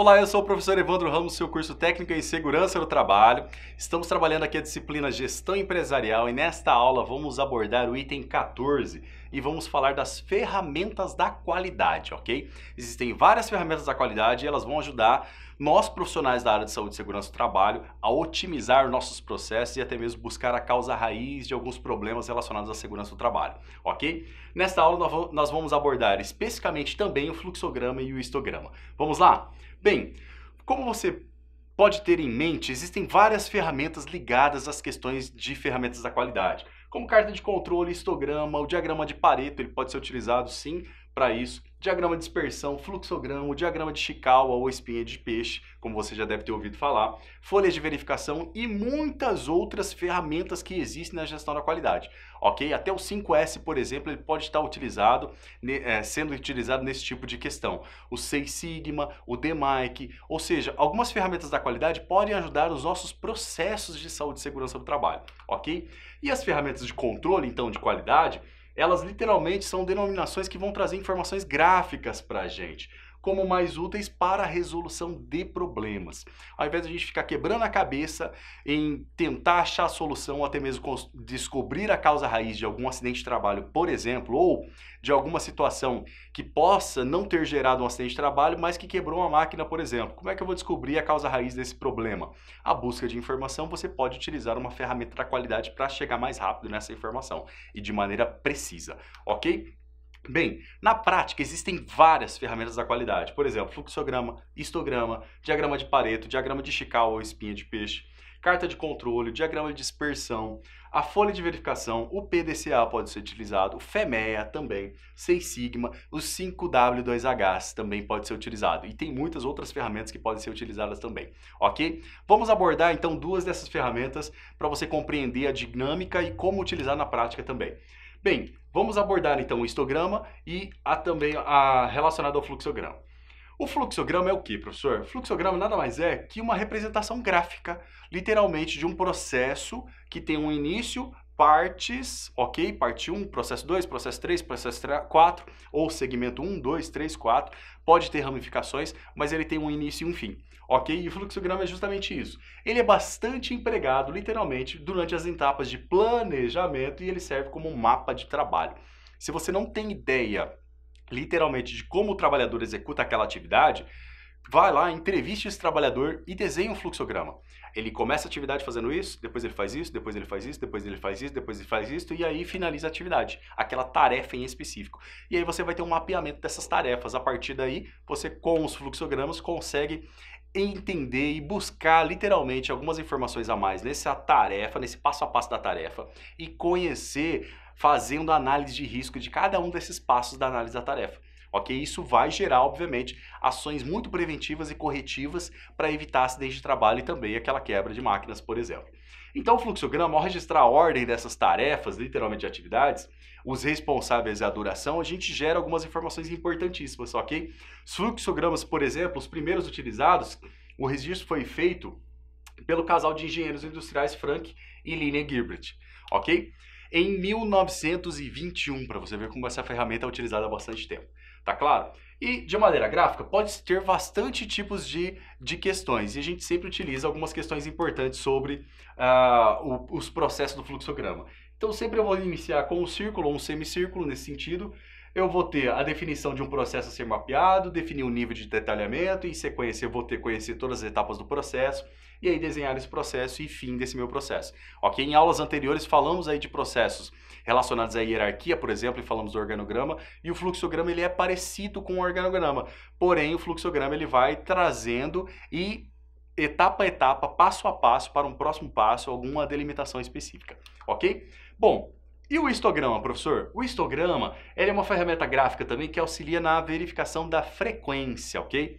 Olá, eu sou o professor Evandro Ramos, seu curso técnico em segurança do trabalho. Estamos trabalhando aqui a disciplina Gestão Empresarial e nesta aula vamos abordar o item 14 e vamos falar das ferramentas da qualidade, ok? Existem várias ferramentas da qualidade e elas vão ajudar nós profissionais da área de saúde e segurança do trabalho a otimizar nossos processos e até mesmo buscar a causa raiz de alguns problemas relacionados à segurança do trabalho, ok? Nesta aula nós vamos abordar especificamente também o fluxograma e o histograma. Vamos lá? Bem, como você pode ter em mente, existem várias ferramentas ligadas às questões de ferramentas da qualidade, como carta de controle, histograma, o diagrama de Pareto, ele pode ser utilizado sim para isso diagrama de dispersão, fluxograma, diagrama de Chikawa ou espinha de peixe, como você já deve ter ouvido falar, folhas de verificação e muitas outras ferramentas que existem na gestão da qualidade, ok? Até o 5S, por exemplo, ele pode estar utilizado, é, sendo utilizado nesse tipo de questão. O 6 Sigma, o DMAIC, ou seja, algumas ferramentas da qualidade podem ajudar os nossos processos de saúde e segurança do trabalho, ok? E as ferramentas de controle, então, de qualidade, elas literalmente são denominações que vão trazer informações gráficas para a gente como mais úteis para a resolução de problemas. Ao invés de a gente ficar quebrando a cabeça em tentar achar a solução, ou até mesmo descobrir a causa raiz de algum acidente de trabalho, por exemplo, ou de alguma situação que possa não ter gerado um acidente de trabalho, mas que quebrou uma máquina, por exemplo. Como é que eu vou descobrir a causa raiz desse problema? A busca de informação, você pode utilizar uma ferramenta da qualidade para chegar mais rápido nessa informação e de maneira precisa, ok? Bem, na prática existem várias ferramentas da qualidade, por exemplo, fluxograma, histograma, diagrama de Pareto, diagrama de Chical ou espinha de peixe, carta de controle, diagrama de dispersão, a folha de verificação, o PDCA pode ser utilizado, o FEMEA também, Seis Sigma, o 5W2H também pode ser utilizado e tem muitas outras ferramentas que podem ser utilizadas também, ok? Vamos abordar então duas dessas ferramentas para você compreender a dinâmica e como utilizar na prática também. Bem, Vamos abordar então o histograma e a, também a relacionada ao fluxograma. O fluxograma é o que, professor? Fluxograma nada mais é que uma representação gráfica, literalmente, de um processo que tem um início, partes, ok? Parte 1, processo 2, processo 3, processo 4, ou segmento 1, 2, 3, 4, pode ter ramificações, mas ele tem um início e um fim, ok? E o fluxograma é justamente isso. Ele é bastante empregado, literalmente, durante as etapas de planejamento e ele serve como mapa de trabalho. Se você não tem ideia, literalmente, de como o trabalhador executa aquela atividade, vai lá, entreviste esse trabalhador e desenha um fluxograma. Ele começa a atividade fazendo isso, depois ele faz isso, depois ele faz isso, depois ele faz isso, depois ele faz isso, e aí finaliza a atividade, aquela tarefa em específico. E aí você vai ter um mapeamento dessas tarefas. A partir daí, você com os fluxogramas consegue entender e buscar literalmente algumas informações a mais nessa tarefa, nesse passo a passo da tarefa e conhecer fazendo análise de risco de cada um desses passos da análise da tarefa ok? Isso vai gerar, obviamente, ações muito preventivas e corretivas para evitar acidentes de trabalho e também aquela quebra de máquinas, por exemplo. Então, o fluxograma, ao registrar a ordem dessas tarefas, literalmente de atividades, os responsáveis e a duração, a gente gera algumas informações importantíssimas, ok? Os fluxogramas, por exemplo, os primeiros utilizados, o registro foi feito pelo casal de engenheiros industriais Frank e Linnea Gilbert, ok? Em 1921, para você ver como essa ferramenta é utilizada há bastante tempo tá claro? E de maneira gráfica, pode ter bastante tipos de, de questões, e a gente sempre utiliza algumas questões importantes sobre uh, o, os processos do fluxograma. Então, sempre eu vou iniciar com um círculo ou um semicírculo nesse sentido. Eu vou ter a definição de um processo a ser mapeado, definir o um nível de detalhamento, em sequência eu vou ter conhecer todas as etapas do processo e aí desenhar esse processo e fim desse meu processo. Ok? Em aulas anteriores falamos aí de processos relacionados à hierarquia, por exemplo, e falamos do organograma, e o fluxograma ele é parecido com o organograma, porém o fluxograma ele vai trazendo e etapa a etapa, passo a passo, para um próximo passo, alguma delimitação específica, ok? Bom, e o histograma, professor? O histograma ele é uma ferramenta gráfica também que auxilia na verificação da frequência, ok?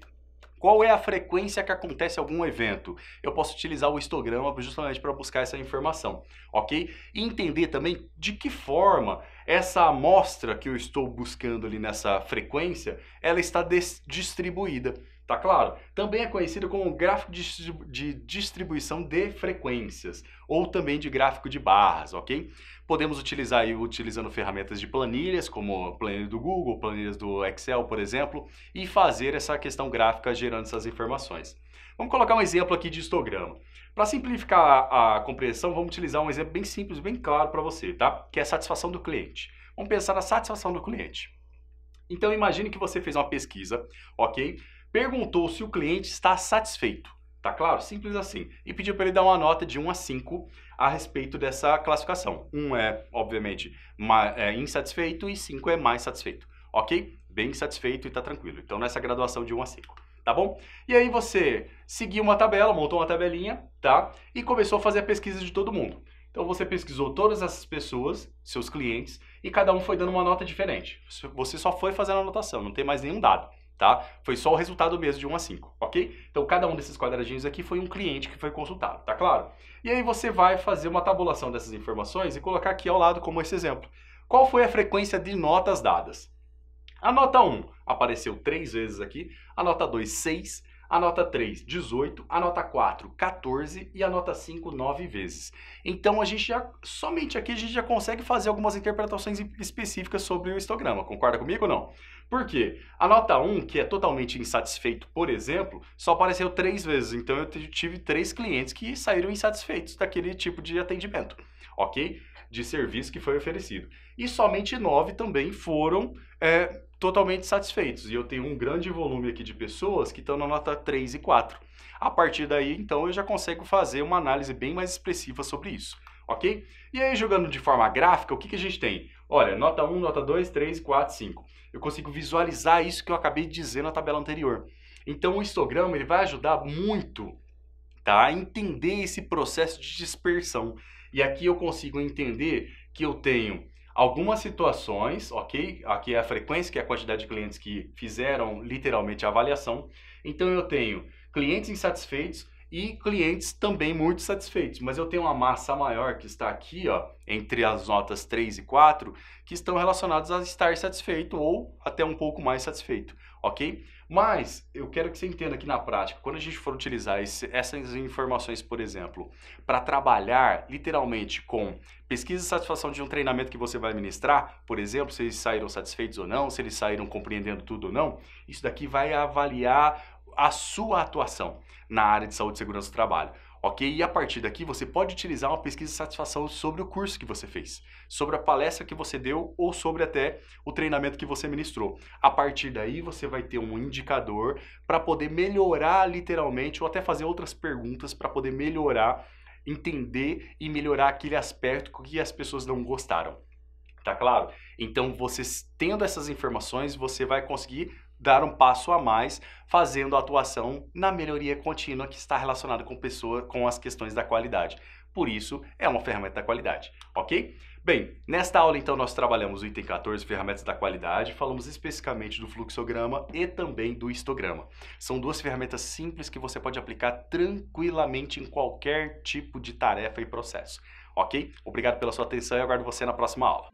Qual é a frequência que acontece algum evento? Eu posso utilizar o histograma justamente para buscar essa informação, ok? E entender também de que forma essa amostra que eu estou buscando ali nessa frequência, ela está distribuída, tá claro? Também é conhecido como gráfico de distribuição de frequências, ou também de gráfico de barras, ok? Podemos utilizar aí utilizando ferramentas de planilhas, como planilha do Google, planilhas do Excel, por exemplo, e fazer essa questão gráfica gerando essas informações. Vamos colocar um exemplo aqui de histograma. Para simplificar a, a compreensão, vamos utilizar um exemplo bem simples, bem claro para você, tá? Que é a satisfação do cliente cliente. Vamos pensar na satisfação do cliente. Então imagine que você fez uma pesquisa, ok? Perguntou se o cliente está satisfeito. Tá claro? Simples assim. E pediu para ele dar uma nota de 1 a 5 a respeito dessa classificação. 1 é, obviamente, é insatisfeito e 5 é mais satisfeito. Ok? Bem satisfeito e está tranquilo. Então, nessa graduação de 1 a 5 tá bom? E aí você seguiu uma tabela, montou uma tabelinha, tá? E começou a fazer a pesquisa de todo mundo. Então você pesquisou todas essas pessoas, seus clientes, e cada um foi dando uma nota diferente. Você só foi fazendo a anotação, não tem mais nenhum dado, tá? Foi só o resultado mesmo de 1 a 5, ok? Então cada um desses quadradinhos aqui foi um cliente que foi consultado, tá claro? E aí você vai fazer uma tabulação dessas informações e colocar aqui ao lado como esse exemplo. Qual foi a frequência de notas dadas? A nota 1 apareceu três vezes aqui, a nota 2, 6, a nota 3, 18, a nota 4, 14 e a nota 5, 9 vezes. Então a gente já, somente aqui a gente já consegue fazer algumas interpretações específicas sobre o histograma, concorda comigo ou não? Por quê? A nota 1, que é totalmente insatisfeito, por exemplo, só apareceu 3 vezes, então eu tive 3 clientes que saíram insatisfeitos daquele tipo de atendimento, ok? de serviço que foi oferecido. E somente nove também foram é, totalmente satisfeitos. E eu tenho um grande volume aqui de pessoas que estão na nota 3 e 4. A partir daí, então, eu já consigo fazer uma análise bem mais expressiva sobre isso. Ok? E aí, jogando de forma gráfica, o que, que a gente tem? Olha, nota 1, nota 2, 3, 4, 5. Eu consigo visualizar isso que eu acabei de dizer na tabela anterior. Então, o histograma ele vai ajudar muito tá, a entender esse processo de dispersão. E aqui eu consigo entender que eu tenho algumas situações, ok? Aqui é a frequência, que é a quantidade de clientes que fizeram literalmente a avaliação. Então eu tenho clientes insatisfeitos e clientes também muito satisfeitos. Mas eu tenho uma massa maior que está aqui, ó, entre as notas 3 e 4, que estão relacionadas a estar satisfeito ou até um pouco mais satisfeito, ok? Mas eu quero que você entenda aqui na prática, quando a gente for utilizar esse, essas informações, por exemplo, para trabalhar literalmente com pesquisa e satisfação de um treinamento que você vai ministrar, por exemplo, se eles saíram satisfeitos ou não, se eles saíram compreendendo tudo ou não, isso daqui vai avaliar a sua atuação na área de saúde e segurança do trabalho. Ok? E a partir daqui você pode utilizar uma pesquisa de satisfação sobre o curso que você fez, sobre a palestra que você deu ou sobre até o treinamento que você ministrou. A partir daí você vai ter um indicador para poder melhorar literalmente ou até fazer outras perguntas para poder melhorar, entender e melhorar aquele aspecto que as pessoas não gostaram. Tá claro? Então, você tendo essas informações, você vai conseguir dar um passo a mais, fazendo a atuação na melhoria contínua que está relacionada com pessoa, com as questões da qualidade. Por isso, é uma ferramenta da qualidade, ok? Bem, nesta aula então nós trabalhamos o item 14, ferramentas da qualidade, falamos especificamente do fluxograma e também do histograma. São duas ferramentas simples que você pode aplicar tranquilamente em qualquer tipo de tarefa e processo, ok? Obrigado pela sua atenção e aguardo você na próxima aula.